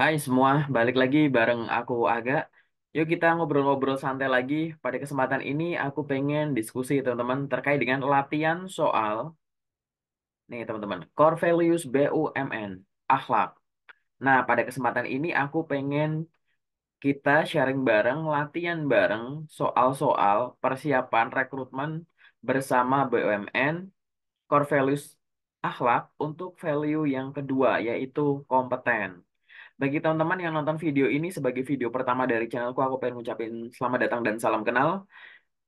Hai semua, balik lagi bareng aku Aga. Yuk kita ngobrol-ngobrol santai lagi. Pada kesempatan ini aku pengen diskusi teman-teman terkait dengan latihan soal nih teman-teman, core values BUMN, akhlak. Nah, pada kesempatan ini aku pengen kita sharing bareng, latihan bareng soal-soal persiapan rekrutmen bersama BUMN, core values akhlak untuk value yang kedua yaitu kompeten. Bagi teman-teman yang nonton video ini sebagai video pertama dari channelku, aku pengen ngucapin selamat datang dan salam kenal.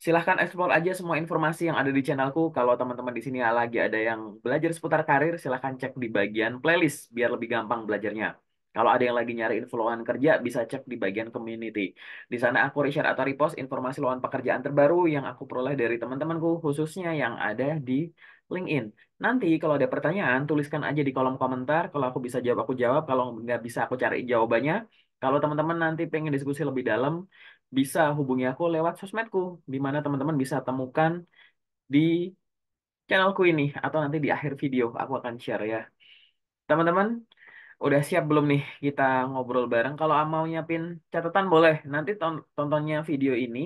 Silahkan explore aja semua informasi yang ada di channelku. Kalau teman-teman di sini lagi ada yang belajar seputar karir, silahkan cek di bagian playlist biar lebih gampang belajarnya. Kalau ada yang lagi nyari info lowongan kerja, bisa cek di bagian community. Di sana aku share atau repost informasi lowongan pekerjaan terbaru yang aku peroleh dari teman-temanku, khususnya yang ada di LinkedIn. Nanti kalau ada pertanyaan, tuliskan aja di kolom komentar. Kalau aku bisa jawab, aku jawab. Kalau nggak bisa, aku cari jawabannya. Kalau teman-teman nanti pengen diskusi lebih dalam, bisa hubungi aku lewat sosmedku, di mana teman-teman bisa temukan di channelku ini, atau nanti di akhir video aku akan share ya. Teman-teman, udah siap belum nih kita ngobrol bareng? Kalau mau nyiapin catatan boleh, nanti tontonnya video ini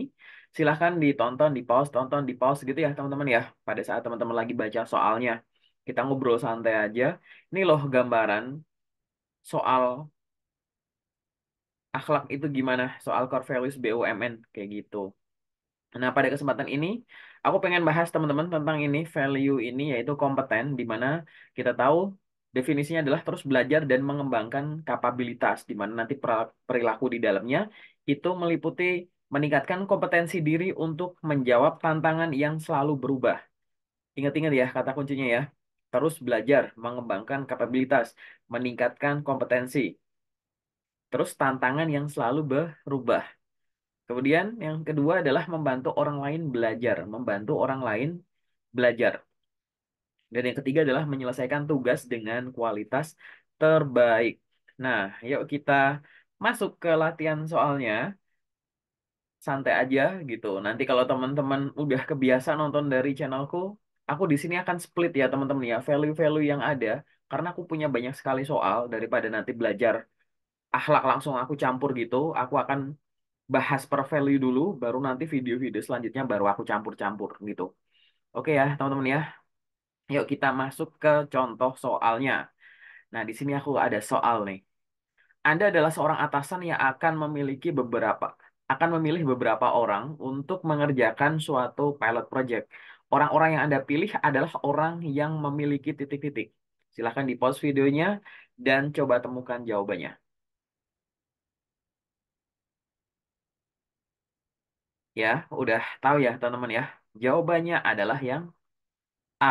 silahkan ditonton, di pause, tonton, di pause gitu ya teman-teman ya. Pada saat teman-teman lagi baca soalnya, kita ngobrol santai aja. Ini loh gambaran soal akhlak itu gimana, soal core values BUMN kayak gitu. Nah, pada kesempatan ini aku pengen bahas teman-teman tentang ini value ini yaitu kompeten di mana kita tahu definisinya adalah terus belajar dan mengembangkan kapabilitas di mana nanti perilaku di dalamnya itu meliputi meningkatkan kompetensi diri untuk menjawab tantangan yang selalu berubah. Ingat-ingat ya kata kuncinya ya. Terus belajar, mengembangkan kapabilitas, meningkatkan kompetensi. Terus tantangan yang selalu berubah. Kemudian yang kedua adalah membantu orang lain belajar, membantu orang lain belajar. Dan yang ketiga adalah menyelesaikan tugas dengan kualitas terbaik. Nah, yuk kita masuk ke latihan soalnya santai aja gitu. Nanti kalau teman-teman udah kebiasaan nonton dari channelku, aku di sini akan split ya teman-teman ya value-value yang ada karena aku punya banyak sekali soal daripada nanti belajar akhlak langsung aku campur gitu, aku akan bahas per value dulu, baru nanti video-video selanjutnya baru aku campur-campur gitu. Oke ya, teman-teman ya. Yuk kita masuk ke contoh soalnya. Nah, di sini aku ada soal nih. Anda adalah seorang atasan yang akan memiliki beberapa akan memilih beberapa orang untuk mengerjakan suatu pilot project. Orang-orang yang Anda pilih adalah orang yang memiliki titik-titik. Silahkan di pause videonya dan coba temukan jawabannya. Ya, udah tahu ya teman-teman ya. Jawabannya adalah yang A.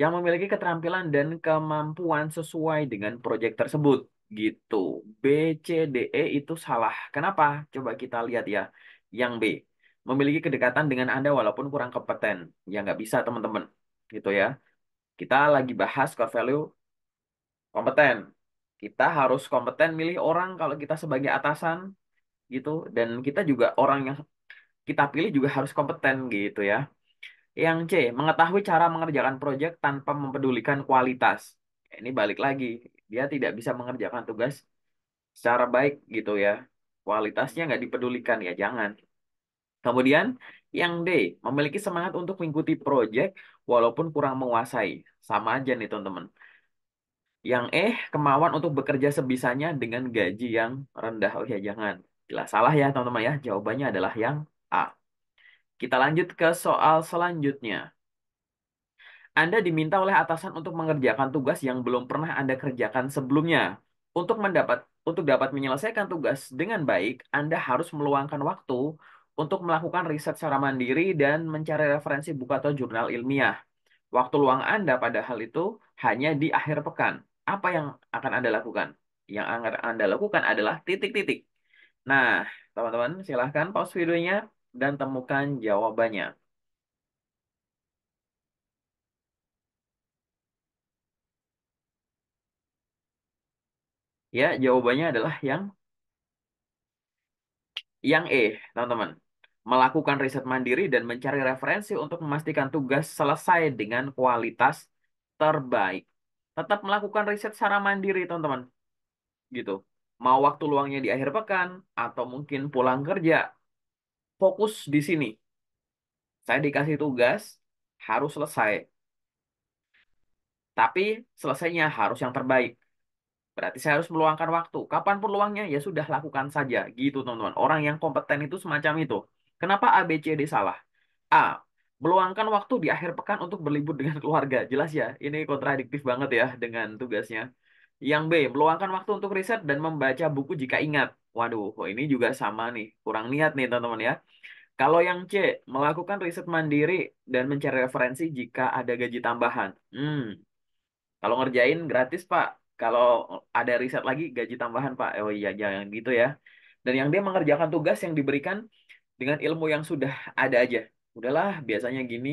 Yang memiliki keterampilan dan kemampuan sesuai dengan proyek tersebut gitu. B, C, D, E itu salah. Kenapa? Coba kita lihat ya. Yang B, memiliki kedekatan dengan Anda walaupun kurang kompeten. Ya nggak bisa teman-teman. Gitu ya. Kita lagi bahas core value kompeten. Kita harus kompeten milih orang kalau kita sebagai atasan gitu. Dan kita juga orang yang kita pilih juga harus kompeten gitu ya. Yang C, mengetahui cara mengerjakan proyek tanpa mempedulikan kualitas. Ini balik lagi dia tidak bisa mengerjakan tugas secara baik gitu ya. Kualitasnya nggak dipedulikan ya, jangan. Kemudian yang D, memiliki semangat untuk mengikuti proyek walaupun kurang menguasai. Sama aja nih teman-teman. Yang E, kemauan untuk bekerja sebisanya dengan gaji yang rendah. Oh ya, jangan. Gila, salah ya teman-teman ya. Jawabannya adalah yang A. Kita lanjut ke soal selanjutnya. Anda diminta oleh atasan untuk mengerjakan tugas yang belum pernah Anda kerjakan sebelumnya. Untuk mendapat untuk dapat menyelesaikan tugas dengan baik, Anda harus meluangkan waktu untuk melakukan riset secara mandiri dan mencari referensi buku atau jurnal ilmiah. Waktu luang Anda pada hal itu hanya di akhir pekan. Apa yang akan Anda lakukan? Yang akan Anda lakukan adalah titik-titik. Nah, teman-teman, silahkan pause videonya dan temukan jawabannya. Ya, jawabannya adalah yang yang E, teman-teman. Melakukan riset mandiri dan mencari referensi untuk memastikan tugas selesai dengan kualitas terbaik. Tetap melakukan riset secara mandiri, teman-teman. Gitu. Mau waktu luangnya di akhir pekan atau mungkin pulang kerja, fokus di sini. Saya dikasih tugas, harus selesai. Tapi selesainya harus yang terbaik. Berarti saya harus meluangkan waktu. Kapan pun ya sudah lakukan saja. Gitu, teman-teman. Orang yang kompeten itu semacam itu. Kenapa A B C D salah? A. Meluangkan waktu di akhir pekan untuk berlibur dengan keluarga. Jelas ya, ini kontradiktif banget ya dengan tugasnya. Yang B. Meluangkan waktu untuk riset dan membaca buku jika ingat. Waduh, oh ini juga sama nih. Kurang niat nih, teman-teman ya. Kalau yang C, melakukan riset mandiri dan mencari referensi jika ada gaji tambahan. Hmm, kalau ngerjain gratis, Pak kalau ada riset lagi gaji tambahan Pak. Oh iya jangan gitu ya. Dan yang dia mengerjakan tugas yang diberikan dengan ilmu yang sudah ada aja. Udahlah biasanya gini,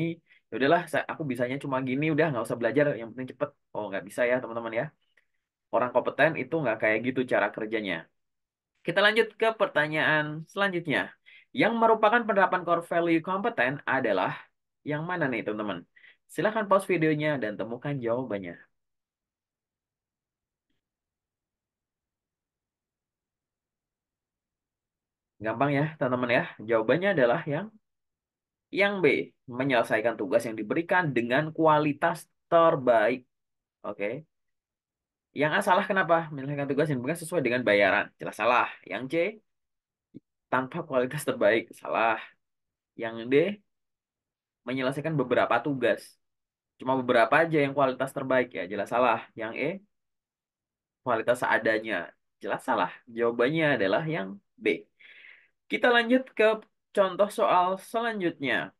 ya udahlah aku bisanya cuma gini udah nggak usah belajar yang penting cepet. Oh nggak bisa ya teman-teman ya. Orang kompeten itu nggak kayak gitu cara kerjanya. Kita lanjut ke pertanyaan selanjutnya. Yang merupakan penerapan core value kompeten adalah yang mana nih teman-teman? Silahkan pause videonya dan temukan jawabannya. Gampang ya, teman-teman ya. Jawabannya adalah yang yang B, menyelesaikan tugas yang diberikan dengan kualitas terbaik. Oke. Yang A salah kenapa? Menyelesaikan tugas yang diberikan sesuai dengan bayaran. Jelas salah. Yang C, tanpa kualitas terbaik. Salah. Yang D, menyelesaikan beberapa tugas. Cuma beberapa aja yang kualitas terbaik ya. Jelas salah. Yang E, kualitas seadanya. Jelas salah. Jawabannya adalah yang B. Kita lanjut ke contoh soal selanjutnya.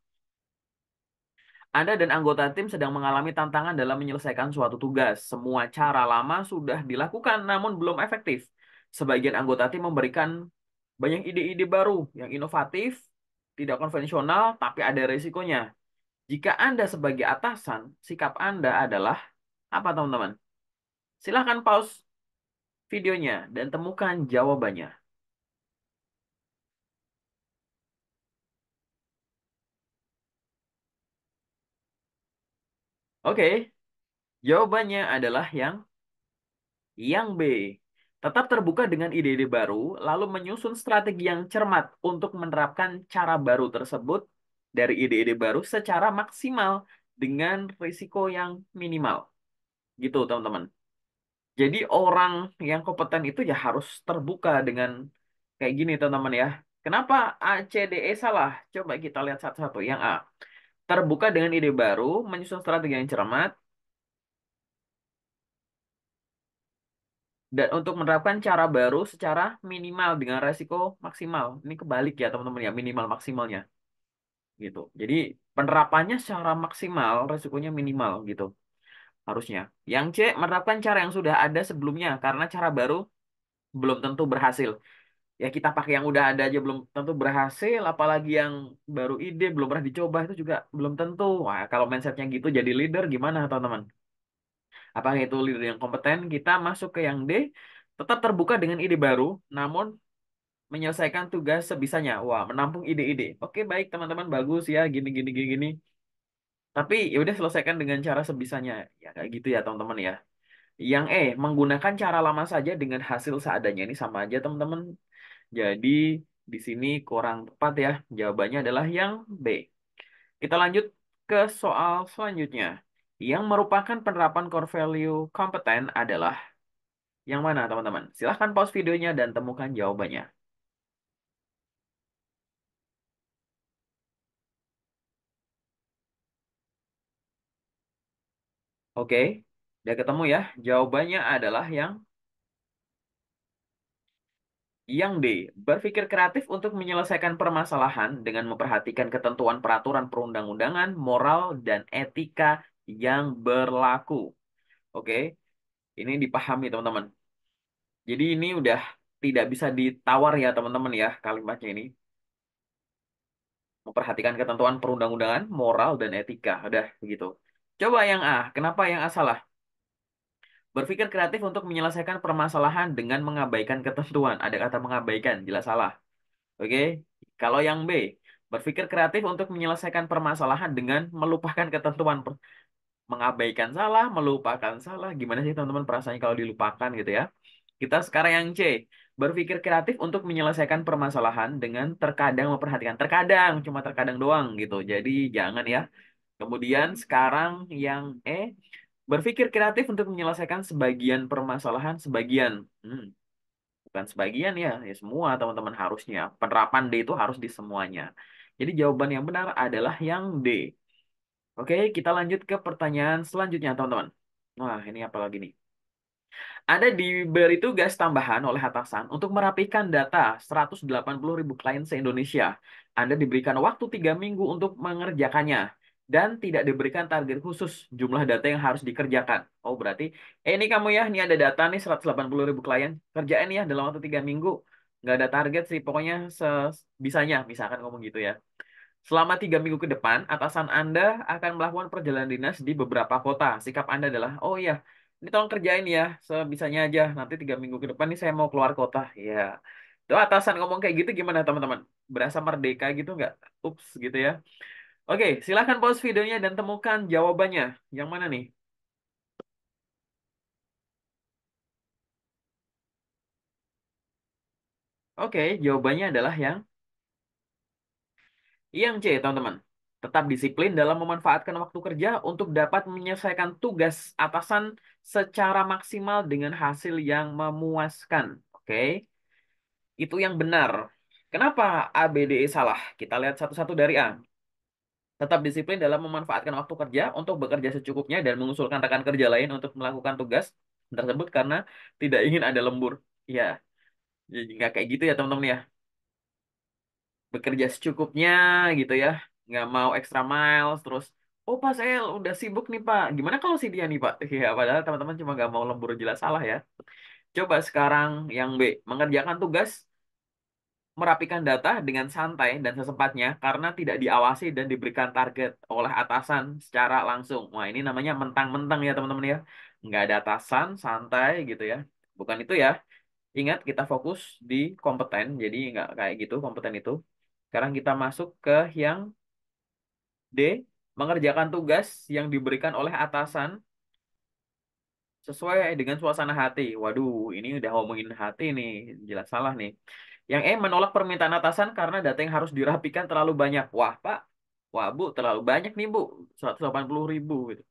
Anda dan anggota tim sedang mengalami tantangan dalam menyelesaikan suatu tugas. Semua cara lama sudah dilakukan namun belum efektif. Sebagian anggota tim memberikan banyak ide-ide baru yang inovatif, tidak konvensional, tapi ada resikonya. Jika Anda sebagai atasan, sikap Anda adalah apa teman-teman? Silahkan pause videonya dan temukan jawabannya. Oke, jawabannya adalah yang yang B. Tetap terbuka dengan ide-ide baru, lalu menyusun strategi yang cermat untuk menerapkan cara baru tersebut dari ide-ide baru secara maksimal dengan risiko yang minimal. Gitu, teman-teman. Jadi orang yang kompeten itu ya harus terbuka dengan kayak gini, teman-teman ya. Kenapa A, C, D, E salah? Coba kita lihat satu-satu. Yang A, terbuka dengan ide baru, menyusun strategi yang cermat, dan untuk menerapkan cara baru secara minimal dengan resiko maksimal. Ini kebalik ya teman-teman ya, minimal maksimalnya. Gitu. Jadi penerapannya secara maksimal, resikonya minimal gitu. Harusnya. Yang C, menerapkan cara yang sudah ada sebelumnya karena cara baru belum tentu berhasil ya kita pakai yang udah ada aja belum tentu berhasil apalagi yang baru ide belum pernah dicoba itu juga belum tentu wah kalau mindsetnya gitu jadi leader gimana teman-teman apakah itu leader yang kompeten kita masuk ke yang D tetap terbuka dengan ide baru namun menyelesaikan tugas sebisanya wah menampung ide-ide oke baik teman-teman bagus ya gini gini gini gini tapi ya udah selesaikan dengan cara sebisanya ya kayak gitu ya teman-teman ya yang E menggunakan cara lama saja dengan hasil seadanya ini sama aja teman-teman jadi di sini kurang tepat ya. Jawabannya adalah yang B. Kita lanjut ke soal selanjutnya. Yang merupakan penerapan core value kompeten adalah yang mana teman-teman? Silahkan pause videonya dan temukan jawabannya. Oke, udah ketemu ya. Jawabannya adalah yang yang D. Berpikir kreatif untuk menyelesaikan permasalahan dengan memperhatikan ketentuan peraturan perundang-undangan, moral, dan etika yang berlaku. Oke, ini dipahami teman-teman. Jadi ini udah tidak bisa ditawar ya teman-teman ya kalimatnya ini. Memperhatikan ketentuan perundang-undangan, moral, dan etika. Udah begitu. Coba yang A. Kenapa yang A salah? Berpikir kreatif untuk menyelesaikan permasalahan dengan mengabaikan ketentuan. Ada kata mengabaikan, jelas salah. Oke. Okay? Kalau yang B, berpikir kreatif untuk menyelesaikan permasalahan dengan melupakan ketentuan. Mengabaikan salah, melupakan salah. Gimana sih teman-teman perasaannya kalau dilupakan gitu ya? Kita sekarang yang C, berpikir kreatif untuk menyelesaikan permasalahan dengan terkadang memperhatikan. Terkadang, cuma terkadang doang gitu. Jadi jangan ya. Kemudian sekarang yang E, Berpikir kreatif untuk menyelesaikan sebagian permasalahan sebagian. Hmm. Bukan sebagian ya, ya semua teman-teman harusnya. Penerapan D itu harus di semuanya. Jadi jawaban yang benar adalah yang D. Oke, kita lanjut ke pertanyaan selanjutnya, teman-teman. Wah, ini apa lagi nih? Ada diberi tugas tambahan oleh atasan untuk merapikan data 180.000 klien se-Indonesia. Anda diberikan waktu tiga minggu untuk mengerjakannya dan tidak diberikan target khusus jumlah data yang harus dikerjakan. Oh, berarti eh, ini kamu ya, ini ada data nih 180 ribu klien, kerjain ya dalam waktu tiga minggu. Nggak ada target sih, pokoknya sebisanya, misalkan ngomong gitu ya. Selama tiga minggu ke depan, atasan Anda akan melakukan perjalanan dinas di beberapa kota. Sikap Anda adalah, oh iya, ini tolong kerjain ya, sebisanya aja. Nanti tiga minggu ke depan nih saya mau keluar kota. Ya, itu atasan ngomong kayak gitu gimana teman-teman? Berasa merdeka gitu nggak? Ups, gitu ya. Oke, silahkan pause videonya dan temukan jawabannya. Yang mana nih? Oke, jawabannya adalah yang yang C, teman-teman. Tetap disiplin dalam memanfaatkan waktu kerja untuk dapat menyelesaikan tugas atasan secara maksimal dengan hasil yang memuaskan. Oke, itu yang benar. Kenapa ABDE salah? Kita lihat satu-satu dari A tetap disiplin dalam memanfaatkan waktu kerja untuk bekerja secukupnya dan mengusulkan rekan kerja lain untuk melakukan tugas tersebut karena tidak ingin ada lembur. Ya, jadi nggak kayak gitu ya teman-teman ya. Bekerja secukupnya gitu ya, nggak mau extra miles terus. Oh pak saya udah sibuk nih pak. Gimana kalau si dia nih pak? Ya padahal teman-teman cuma nggak mau lembur jelas salah ya. Coba sekarang yang B mengerjakan tugas merapikan data dengan santai dan sesempatnya karena tidak diawasi dan diberikan target oleh atasan secara langsung. Wah, ini namanya mentang-mentang ya, teman-teman ya. Nggak ada atasan, santai gitu ya. Bukan itu ya. Ingat, kita fokus di kompeten. Jadi nggak kayak gitu, kompeten itu. Sekarang kita masuk ke yang D. Mengerjakan tugas yang diberikan oleh atasan sesuai dengan suasana hati. Waduh, ini udah ngomongin hati nih, jelas salah nih. Yang E menolak permintaan atasan karena data yang harus dirapikan terlalu banyak. Wah, Pak. Wah, Bu, terlalu banyak nih, Bu. 180 ribu gitu.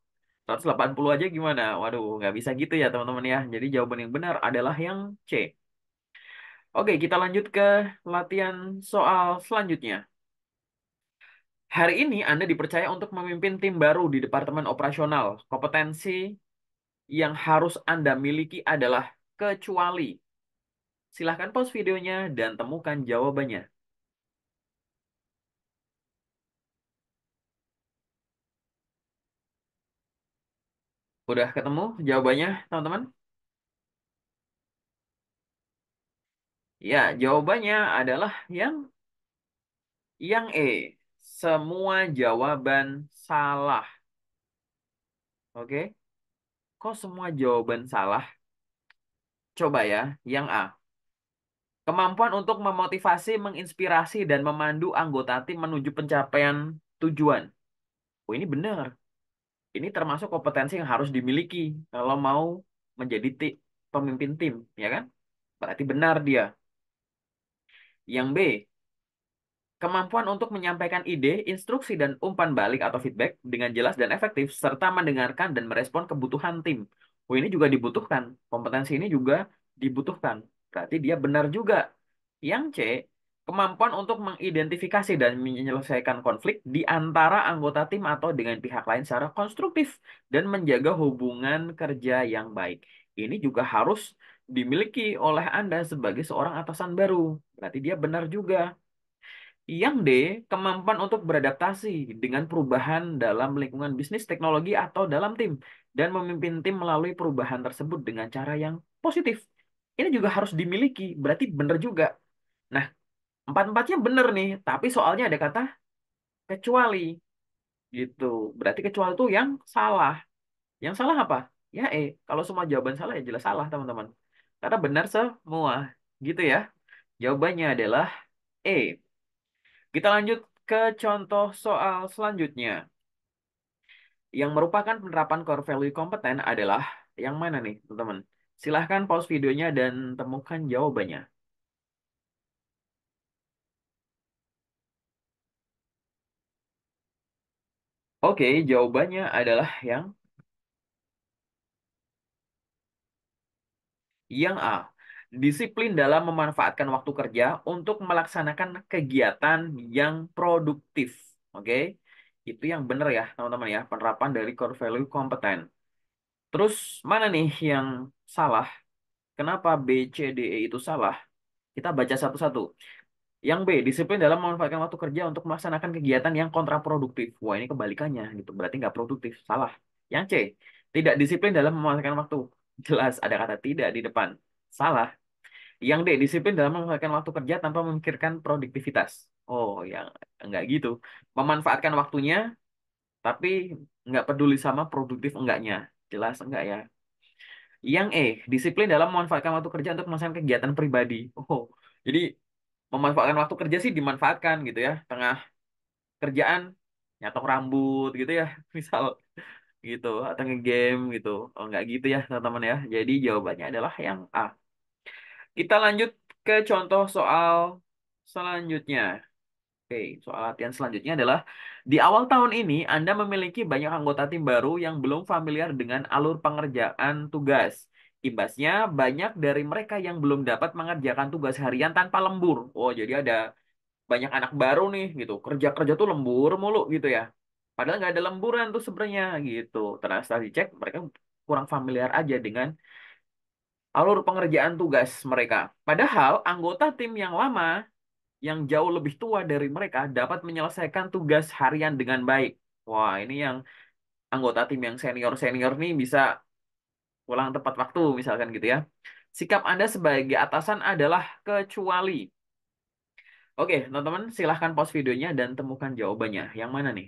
180 aja gimana? Waduh, nggak bisa gitu ya, teman-teman ya. Jadi jawaban yang benar adalah yang C. Oke, kita lanjut ke latihan soal selanjutnya. Hari ini Anda dipercaya untuk memimpin tim baru di Departemen Operasional. Kompetensi yang harus Anda miliki adalah kecuali Silahkan pause videonya dan temukan jawabannya. Udah ketemu jawabannya, teman-teman? Ya, jawabannya adalah yang yang E. Semua jawaban salah. Oke. Kok semua jawaban salah? Coba ya, yang A. Kemampuan untuk memotivasi, menginspirasi, dan memandu anggota tim menuju pencapaian tujuan. Oh ini benar. Ini termasuk kompetensi yang harus dimiliki kalau mau menjadi tim pemimpin tim, ya kan? Berarti benar dia. Yang B, kemampuan untuk menyampaikan ide, instruksi, dan umpan balik atau feedback dengan jelas dan efektif, serta mendengarkan dan merespon kebutuhan tim. Oh, ini juga dibutuhkan. Kompetensi ini juga dibutuhkan. Berarti dia benar juga. Yang C, kemampuan untuk mengidentifikasi dan menyelesaikan konflik di antara anggota tim atau dengan pihak lain secara konstruktif dan menjaga hubungan kerja yang baik. Ini juga harus dimiliki oleh Anda sebagai seorang atasan baru. Berarti dia benar juga. Yang D, kemampuan untuk beradaptasi dengan perubahan dalam lingkungan bisnis, teknologi, atau dalam tim, dan memimpin tim melalui perubahan tersebut dengan cara yang positif ini juga harus dimiliki. Berarti benar juga. Nah, empat-empatnya benar nih. Tapi soalnya ada kata kecuali. Gitu. Berarti kecuali itu yang salah. Yang salah apa? Ya eh. Kalau semua jawaban salah ya jelas salah teman-teman. Karena benar semua. Gitu ya. Jawabannya adalah E. Kita lanjut ke contoh soal selanjutnya yang merupakan penerapan core value kompeten adalah yang mana nih, teman-teman? Silahkan pause videonya dan temukan jawabannya. Oke, jawabannya adalah yang yang A. Disiplin dalam memanfaatkan waktu kerja untuk melaksanakan kegiatan yang produktif. Oke, itu yang benar ya, teman-teman ya, penerapan dari core value kompeten. Terus mana nih yang salah, kenapa B, C, D, E itu salah, kita baca satu-satu. Yang B, disiplin dalam memanfaatkan waktu kerja untuk melaksanakan kegiatan yang kontraproduktif. Wah, ini kebalikannya, gitu. Berarti nggak produktif, salah. Yang C, tidak disiplin dalam memanfaatkan waktu. Jelas, ada kata tidak di depan. Salah. Yang D, disiplin dalam memanfaatkan waktu kerja tanpa memikirkan produktivitas. Oh, yang nggak gitu. Memanfaatkan waktunya, tapi nggak peduli sama produktif enggaknya. Jelas enggak ya? Yang E, disiplin dalam memanfaatkan waktu kerja untuk melaksanakan kegiatan pribadi. Oh, jadi memanfaatkan waktu kerja sih dimanfaatkan gitu ya, tengah kerjaan nyatok rambut gitu ya, misal gitu atau ngegame gitu. Oh, nggak gitu ya, teman-teman ya. Jadi jawabannya adalah yang A. Kita lanjut ke contoh soal selanjutnya. Oke, soal latihan selanjutnya adalah di awal tahun ini, Anda memiliki banyak anggota tim baru yang belum familiar dengan alur pengerjaan tugas. Imbasnya, banyak dari mereka yang belum dapat mengerjakan tugas harian tanpa lembur. Oh, jadi ada banyak anak baru nih gitu. Kerja-kerja tuh lembur mulu gitu ya. Padahal nggak ada lemburan tuh sebenarnya gitu. Terus setelah dicek, mereka kurang familiar aja dengan alur pengerjaan tugas mereka. Padahal anggota tim yang lama yang jauh lebih tua dari mereka dapat menyelesaikan tugas harian dengan baik. Wah, ini yang anggota tim yang senior-senior nih bisa pulang tepat waktu misalkan gitu ya. Sikap Anda sebagai atasan adalah kecuali. Oke, teman-teman silahkan pause videonya dan temukan jawabannya. Yang mana nih?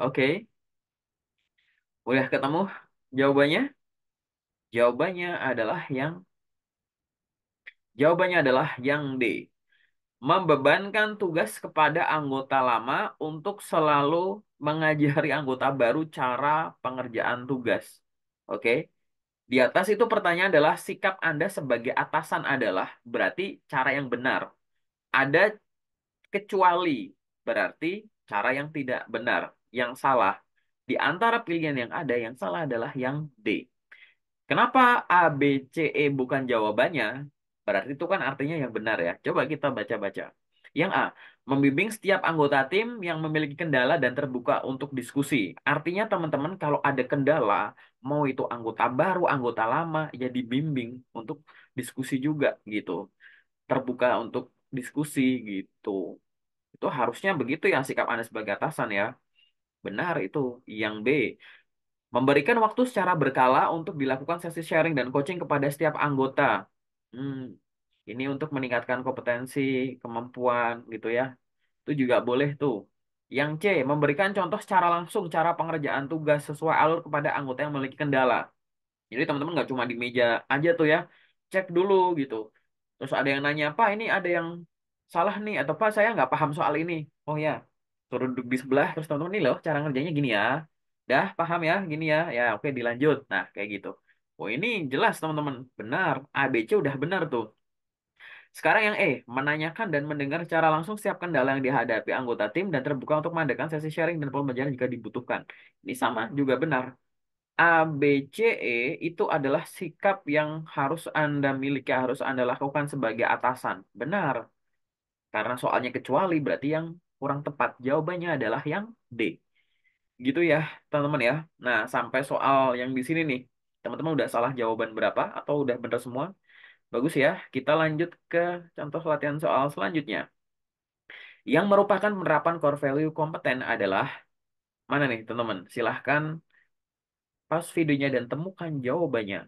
Oke. Udah ketemu jawabannya? Jawabannya adalah yang Jawabannya adalah yang D. Membebankan tugas kepada anggota lama untuk selalu mengajari anggota baru cara pengerjaan tugas. Oke. Di atas itu pertanyaan adalah sikap Anda sebagai atasan adalah berarti cara yang benar. Ada kecuali berarti cara yang tidak benar, yang salah. Di antara pilihan yang ada, yang salah adalah yang D. Kenapa A, B, C, E bukan jawabannya? Berarti itu kan artinya yang benar ya. Coba kita baca-baca. Yang A, membimbing setiap anggota tim yang memiliki kendala dan terbuka untuk diskusi. Artinya teman-teman kalau ada kendala, mau itu anggota baru, anggota lama, ya dibimbing untuk diskusi juga gitu. Terbuka untuk diskusi gitu. Itu harusnya begitu ya sikap Anda sebagai atasan ya. Benar itu. Yang B, Memberikan waktu secara berkala untuk dilakukan sesi sharing dan coaching kepada setiap anggota. Hmm, ini untuk meningkatkan kompetensi, kemampuan gitu ya. Itu juga boleh tuh. Yang C, memberikan contoh secara langsung cara pengerjaan tugas sesuai alur kepada anggota yang memiliki kendala. Jadi teman-teman nggak cuma di meja aja tuh ya, cek dulu gitu. Terus ada yang nanya, apa? ini ada yang salah nih, atau Pak saya nggak paham soal ini. Oh ya, Turun duduk di sebelah, terus teman-teman ini loh cara ngerjanya gini ya Dah paham ya gini ya. Ya oke dilanjut. Nah kayak gitu. Oh ini jelas teman-teman. Benar. ABC udah benar tuh. Sekarang yang E, menanyakan dan mendengar secara langsung setiap kendala yang dihadapi anggota tim dan terbuka untuk mengadakan sesi sharing dan pembelajaran jika dibutuhkan. Ini sama juga benar. A B C E itu adalah sikap yang harus Anda miliki, harus Anda lakukan sebagai atasan. Benar. Karena soalnya kecuali berarti yang kurang tepat. Jawabannya adalah yang D gitu ya, teman-teman ya. Nah, sampai soal yang di sini nih. Teman-teman udah salah jawaban berapa atau udah benar semua? Bagus ya. Kita lanjut ke contoh latihan soal selanjutnya. Yang merupakan penerapan core value kompeten adalah mana nih, teman-teman? Silahkan pas videonya dan temukan jawabannya.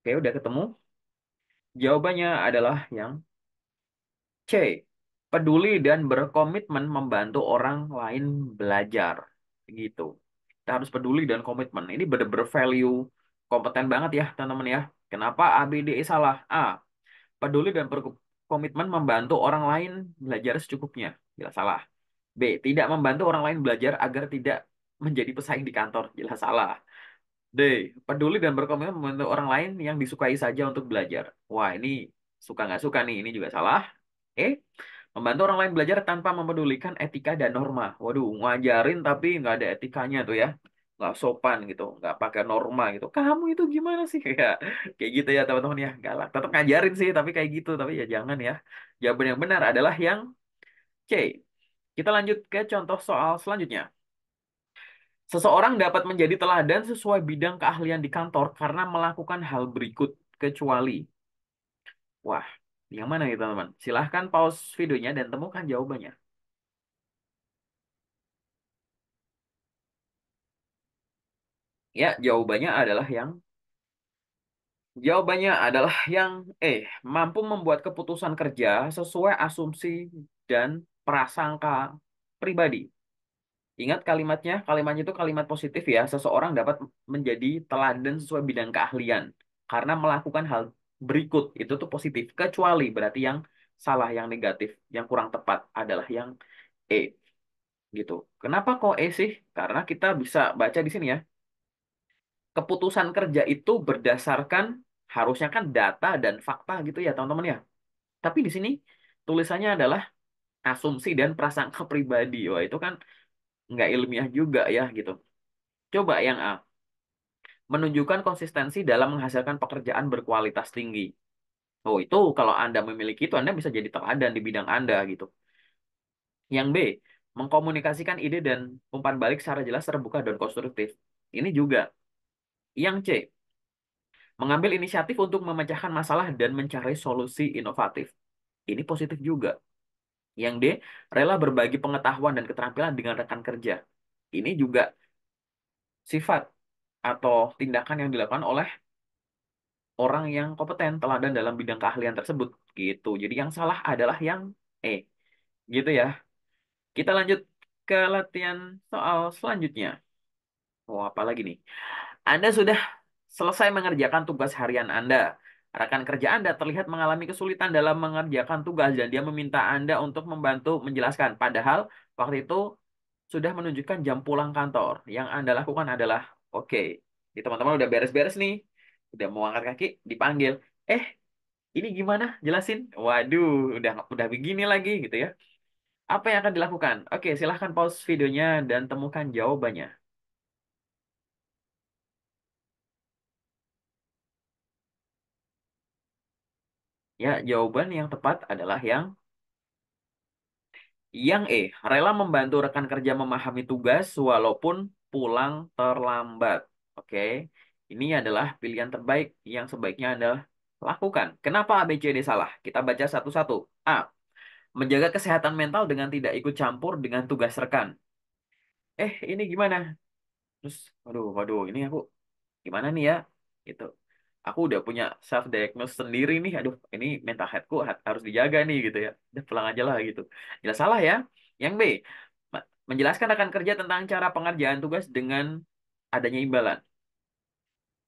Oke, udah ketemu? Jawabannya adalah yang C. Peduli dan berkomitmen membantu orang lain belajar. Gitu. Kita harus peduli dan komitmen. Ini benar-benar value kompeten banget ya, teman-teman ya. Kenapa ABDE salah? A. Peduli dan berkomitmen membantu orang lain belajar secukupnya. Jelas salah. B. Tidak membantu orang lain belajar agar tidak menjadi pesaing di kantor. Jelas salah. D. Peduli dan berkomitmen membantu orang lain yang disukai saja untuk belajar. Wah, ini suka nggak suka nih. Ini juga salah. Okay? Membantu orang lain belajar tanpa mempedulikan etika dan norma. Waduh, ngajarin tapi nggak ada etikanya tuh ya. Nggak sopan gitu, nggak pakai norma gitu. Kamu itu gimana sih? Ya, kayak gitu ya teman-teman ya. Galak. Tetap ngajarin sih, tapi kayak gitu. Tapi ya jangan ya. Jawaban yang benar adalah yang C. Kita lanjut ke contoh soal selanjutnya. Seseorang dapat menjadi teladan sesuai bidang keahlian di kantor karena melakukan hal berikut, kecuali. Wah, yang mana nih teman-teman? Silahkan pause videonya dan temukan jawabannya. Ya, jawabannya adalah yang Jawabannya adalah yang eh mampu membuat keputusan kerja sesuai asumsi dan prasangka pribadi. Ingat kalimatnya, kalimatnya itu kalimat positif ya. Seseorang dapat menjadi teladan sesuai bidang keahlian karena melakukan hal berikut itu tuh positif kecuali berarti yang salah yang negatif yang kurang tepat adalah yang e gitu. Kenapa kok e sih? Karena kita bisa baca di sini ya. Keputusan kerja itu berdasarkan harusnya kan data dan fakta gitu ya teman-teman ya. Tapi di sini tulisannya adalah asumsi dan prasangka pribadi. Wah itu kan nggak ilmiah juga ya gitu. Coba yang A menunjukkan konsistensi dalam menghasilkan pekerjaan berkualitas tinggi. Oh, itu kalau Anda memiliki itu Anda bisa jadi teladan di bidang Anda gitu. Yang B, mengkomunikasikan ide dan umpan balik secara jelas, terbuka dan konstruktif. Ini juga. Yang C, mengambil inisiatif untuk memecahkan masalah dan mencari solusi inovatif. Ini positif juga. Yang D, rela berbagi pengetahuan dan keterampilan dengan rekan kerja. Ini juga sifat atau tindakan yang dilakukan oleh orang yang kompeten, teladan dalam bidang keahlian tersebut gitu. Jadi yang salah adalah yang E. Gitu ya. Kita lanjut ke latihan soal selanjutnya. Oh, apa lagi nih? Anda sudah selesai mengerjakan tugas harian Anda. Rekan kerja Anda terlihat mengalami kesulitan dalam mengerjakan tugas dan dia meminta Anda untuk membantu menjelaskan. Padahal waktu itu sudah menunjukkan jam pulang kantor. Yang Anda lakukan adalah Oke, jadi teman-teman udah beres-beres nih, udah mau angkat kaki, dipanggil. Eh, ini gimana? Jelasin. Waduh, udah udah begini lagi gitu ya. Apa yang akan dilakukan? Oke, silahkan pause videonya dan temukan jawabannya. Ya, jawaban yang tepat adalah yang yang E, rela membantu rekan kerja memahami tugas walaupun pulang terlambat. Oke, ini adalah pilihan terbaik yang sebaiknya Anda lakukan. Kenapa ABCD salah? Kita baca satu-satu. A. Menjaga kesehatan mental dengan tidak ikut campur dengan tugas rekan. Eh, ini gimana? Terus, waduh, waduh, ini aku gimana nih ya? Gitu. Aku udah punya self diagnosis sendiri nih. Aduh, ini mental headku harus dijaga nih gitu ya. Udah pulang aja lah gitu. Jelas salah ya. Yang B, menjelaskan rekan kerja tentang cara pengerjaan tugas dengan adanya imbalan.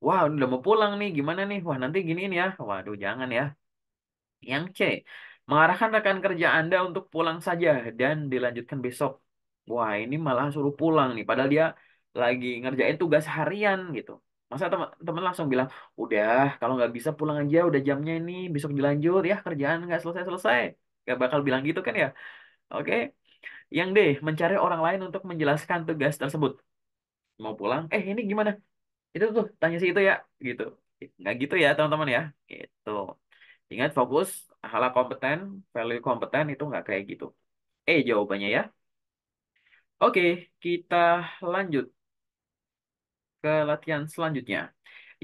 Wah, udah mau pulang nih, gimana nih? Wah, nanti gini nih ya. Waduh, jangan ya. Yang C, mengarahkan rekan kerja Anda untuk pulang saja dan dilanjutkan besok. Wah, ini malah suruh pulang nih, padahal dia lagi ngerjain tugas harian gitu. Masa teman-teman langsung bilang, udah kalau nggak bisa pulang aja, udah jamnya ini, besok dilanjut ya, kerjaan nggak selesai-selesai. Nggak bakal bilang gitu kan ya. Oke, yang D, mencari orang lain untuk menjelaskan tugas tersebut. Mau pulang, eh ini gimana? Itu tuh, tanya si itu ya, gitu. Nggak gitu ya, teman-teman ya. Gitu. Ingat fokus, halah kompeten, value kompeten, itu nggak kayak gitu. eh jawabannya ya. Oke, kita lanjut ke latihan selanjutnya.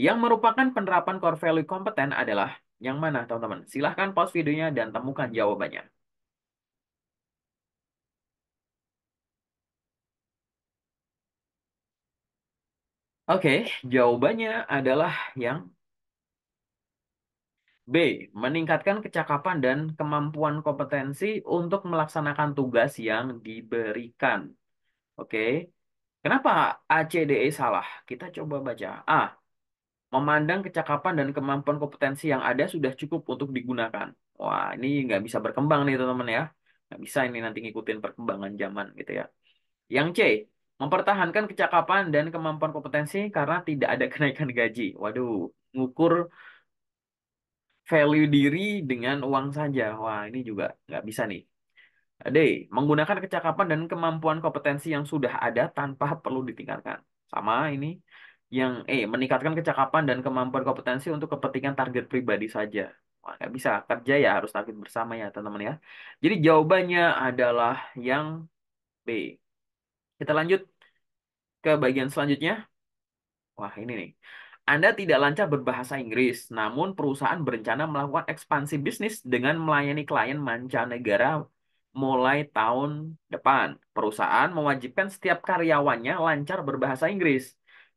Yang merupakan penerapan core value kompeten adalah yang mana, teman-teman? Silahkan pause videonya dan temukan jawabannya. Oke, jawabannya adalah yang B. Meningkatkan kecakapan dan kemampuan kompetensi untuk melaksanakan tugas yang diberikan. Oke. Kenapa A, C, D, E salah? Kita coba baca. A. Memandang kecakapan dan kemampuan kompetensi yang ada sudah cukup untuk digunakan. Wah, ini nggak bisa berkembang nih teman-teman ya. Nggak bisa ini nanti ngikutin perkembangan zaman gitu ya. Yang C. Mempertahankan kecakapan dan kemampuan kompetensi karena tidak ada kenaikan gaji. Waduh, ngukur value diri dengan uang saja. Wah, ini juga nggak bisa nih. D. Menggunakan kecakapan dan kemampuan kompetensi yang sudah ada tanpa perlu ditingkatkan. Sama ini. Yang E. Meningkatkan kecakapan dan kemampuan kompetensi untuk kepentingan target pribadi saja. Wah, nggak bisa. Kerja ya harus target bersama ya, teman-teman ya. Jadi jawabannya adalah yang B. Kita lanjut ke bagian selanjutnya. Wah, ini nih. Anda tidak lancar berbahasa Inggris, namun perusahaan berencana melakukan ekspansi bisnis dengan melayani klien mancanegara mulai tahun depan. Perusahaan mewajibkan setiap karyawannya lancar berbahasa Inggris.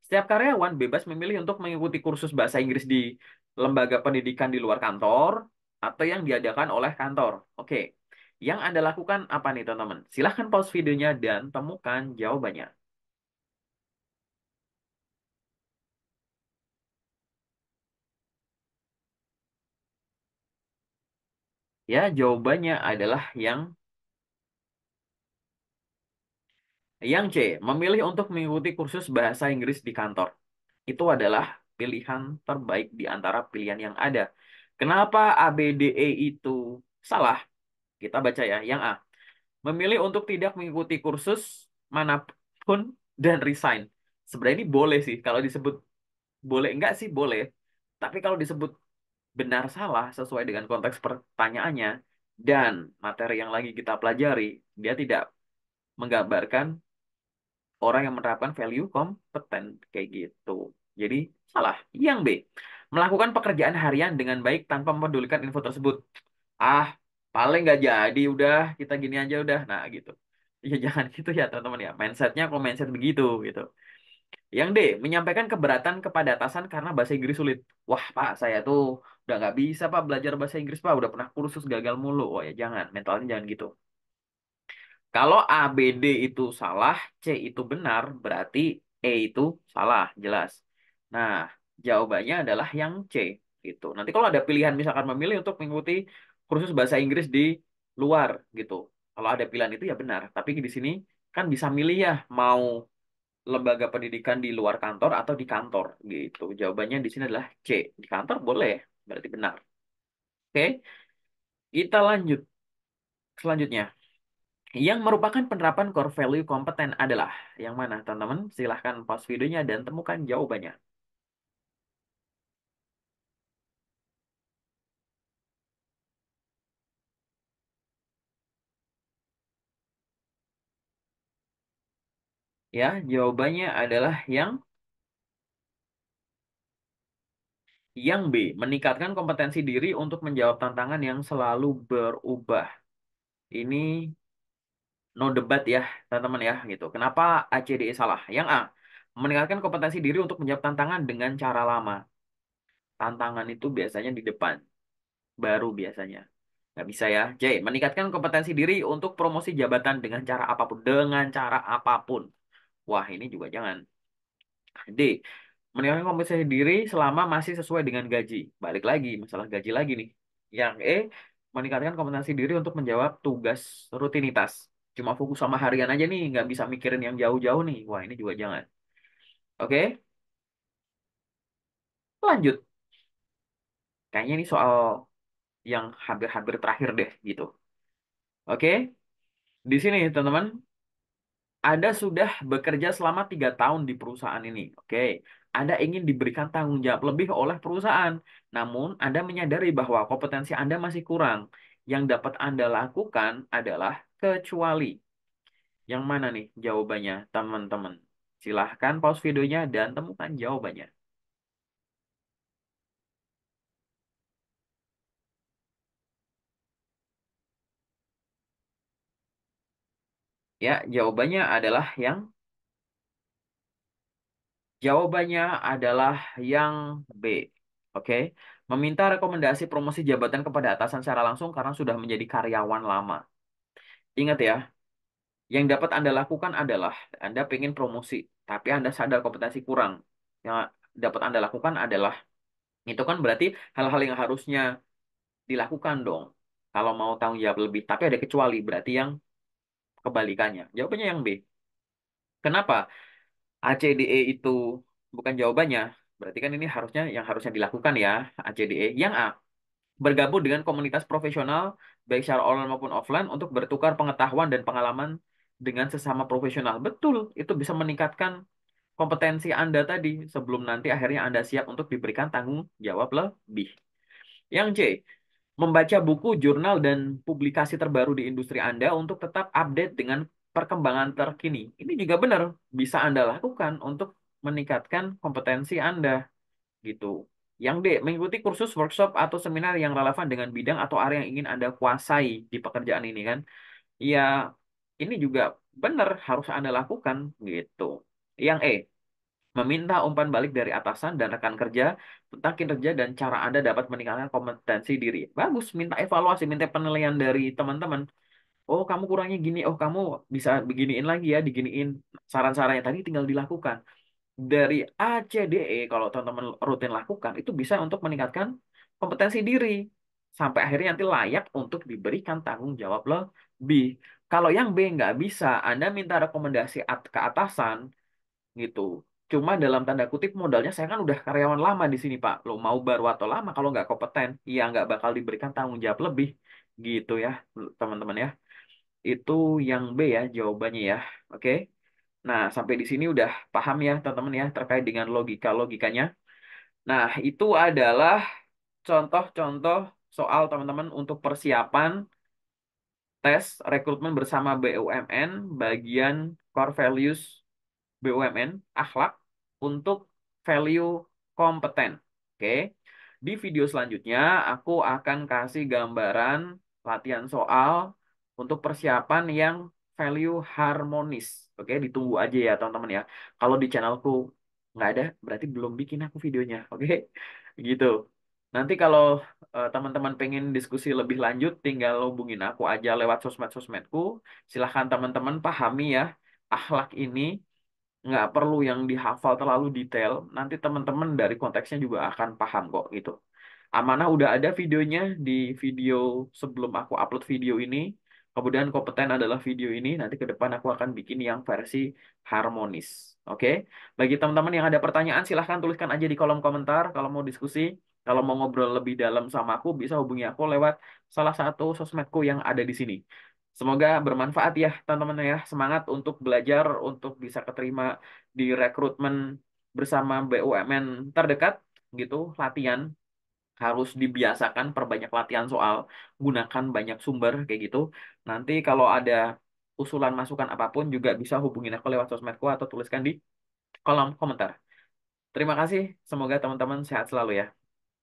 Setiap karyawan bebas memilih untuk mengikuti kursus bahasa Inggris di lembaga pendidikan di luar kantor atau yang diadakan oleh kantor. Oke, yang Anda lakukan apa nih teman-teman? Silahkan pause videonya dan temukan jawabannya. Ya, jawabannya adalah yang yang C, memilih untuk mengikuti kursus bahasa Inggris di kantor. Itu adalah pilihan terbaik di antara pilihan yang ada. Kenapa ABDE itu salah? Kita baca ya. Yang A. Memilih untuk tidak mengikuti kursus manapun dan resign. Sebenarnya ini boleh sih. Kalau disebut boleh enggak sih boleh. Tapi kalau disebut benar salah sesuai dengan konteks pertanyaannya dan materi yang lagi kita pelajari, dia tidak menggambarkan orang yang menerapkan value kompeten kayak gitu. Jadi salah. Yang B, melakukan pekerjaan harian dengan baik tanpa mempedulikan info tersebut. Ah, paling nggak jadi udah kita gini aja udah nah gitu ya jangan gitu ya teman-teman ya mindsetnya kalau mindset begitu gitu yang D menyampaikan keberatan kepada atasan karena bahasa Inggris sulit wah pak saya tuh udah nggak bisa pak belajar bahasa Inggris pak udah pernah kursus gagal mulu oh ya jangan mentalnya jangan gitu kalau A B D itu salah C itu benar berarti E itu salah jelas nah jawabannya adalah yang C gitu nanti kalau ada pilihan misalkan memilih untuk mengikuti kursus bahasa Inggris di luar gitu. Kalau ada pilihan itu ya benar, tapi di sini kan bisa milih ya mau lembaga pendidikan di luar kantor atau di kantor gitu. Jawabannya di sini adalah C. Di kantor boleh, berarti benar. Oke. Kita lanjut. Selanjutnya. Yang merupakan penerapan core value kompeten adalah yang mana, teman-teman? Silahkan pause videonya dan temukan jawabannya. Ya, jawabannya adalah yang yang B, meningkatkan kompetensi diri untuk menjawab tantangan yang selalu berubah. Ini no debat ya, teman-teman ya, gitu. Kenapa ACDE salah? Yang A, meningkatkan kompetensi diri untuk menjawab tantangan dengan cara lama. Tantangan itu biasanya di depan, baru biasanya. Nggak bisa ya. J, meningkatkan kompetensi diri untuk promosi jabatan dengan cara apapun. Dengan cara apapun. Wah, ini juga jangan. D. Meningkatkan kompetensi diri selama masih sesuai dengan gaji. Balik lagi, masalah gaji lagi nih. Yang E. Meningkatkan kompetensi diri untuk menjawab tugas rutinitas. Cuma fokus sama harian aja nih, nggak bisa mikirin yang jauh-jauh nih. Wah, ini juga jangan. Oke? Lanjut. Kayaknya ini soal yang hampir-hampir terakhir deh, gitu. Oke? Di sini, teman-teman, anda sudah bekerja selama tiga tahun di perusahaan ini, oke? Anda ingin diberikan tanggung jawab lebih oleh perusahaan, namun Anda menyadari bahwa kompetensi Anda masih kurang. Yang dapat Anda lakukan adalah kecuali. Yang mana nih jawabannya, teman-teman? Silahkan pause videonya dan temukan jawabannya. Ya, jawabannya adalah yang Jawabannya adalah yang B. Oke. Meminta rekomendasi promosi jabatan kepada atasan secara langsung karena sudah menjadi karyawan lama. Ingat ya, yang dapat Anda lakukan adalah Anda pengen promosi, tapi Anda sadar kompetensi kurang. Yang dapat Anda lakukan adalah, itu kan berarti hal-hal yang harusnya dilakukan dong. Kalau mau tanggung jawab lebih, tapi ada kecuali, berarti yang kebalikannya? Jawabannya yang B. Kenapa? ACDE itu bukan jawabannya. Berarti kan ini harusnya yang harusnya dilakukan ya, ACDE. Yang A, bergabung dengan komunitas profesional baik secara online maupun offline untuk bertukar pengetahuan dan pengalaman dengan sesama profesional. Betul, itu bisa meningkatkan kompetensi Anda tadi sebelum nanti akhirnya Anda siap untuk diberikan tanggung jawab lebih. Yang C, membaca buku, jurnal, dan publikasi terbaru di industri Anda untuk tetap update dengan perkembangan terkini. Ini juga benar, bisa Anda lakukan untuk meningkatkan kompetensi Anda. gitu. Yang D, mengikuti kursus, workshop, atau seminar yang relevan dengan bidang atau area yang ingin Anda kuasai di pekerjaan ini kan. Ya, ini juga benar harus Anda lakukan gitu. Yang E, meminta umpan balik dari atasan dan rekan kerja tentang kinerja dan cara Anda dapat meningkatkan kompetensi diri. Bagus, minta evaluasi, minta penilaian dari teman-teman. Oh, kamu kurangnya gini, oh kamu bisa beginiin lagi ya, diginiin. Saran-sarannya tadi tinggal dilakukan. Dari A, C, D, E, kalau teman-teman rutin lakukan, itu bisa untuk meningkatkan kompetensi diri. Sampai akhirnya nanti layak untuk diberikan tanggung jawab lebih. Kalau yang B nggak bisa, Anda minta rekomendasi ke atasan, gitu Cuma dalam tanda kutip modalnya saya kan udah karyawan lama di sini Pak. Lo mau baru atau lama kalau nggak kompeten, ya nggak bakal diberikan tanggung jawab lebih gitu ya teman-teman ya. Itu yang B ya jawabannya ya. Oke. Nah sampai di sini udah paham ya teman-teman ya terkait dengan logika-logikanya. Nah itu adalah contoh-contoh soal teman-teman untuk persiapan tes rekrutmen bersama BUMN bagian core values BUMN akhlak untuk value kompeten. Oke. Di video selanjutnya aku akan kasih gambaran latihan soal untuk persiapan yang value harmonis. Oke, ditunggu aja ya teman-teman ya. Kalau di channelku nggak ada, berarti belum bikin aku videonya. Oke. Gitu. Nanti kalau eh, teman-teman pengen diskusi lebih lanjut, tinggal hubungin aku aja lewat sosmed-sosmedku. Silahkan teman-teman pahami ya, akhlak ini nggak perlu yang dihafal terlalu detail. Nanti teman-teman dari konteksnya juga akan paham kok gitu. Amanah udah ada videonya di video sebelum aku upload video ini. Kemudian kompeten adalah video ini. Nanti ke depan aku akan bikin yang versi harmonis. Oke. Bagi teman-teman yang ada pertanyaan silahkan tuliskan aja di kolom komentar. Kalau mau diskusi, kalau mau ngobrol lebih dalam sama aku bisa hubungi aku lewat salah satu sosmedku yang ada di sini. Semoga bermanfaat ya teman-teman ya. Semangat untuk belajar untuk bisa keterima di rekrutmen bersama BUMN terdekat gitu latihan harus dibiasakan perbanyak latihan soal gunakan banyak sumber kayak gitu nanti kalau ada usulan masukan apapun juga bisa hubungin aku lewat sosmedku atau tuliskan di kolom komentar terima kasih semoga teman-teman sehat selalu ya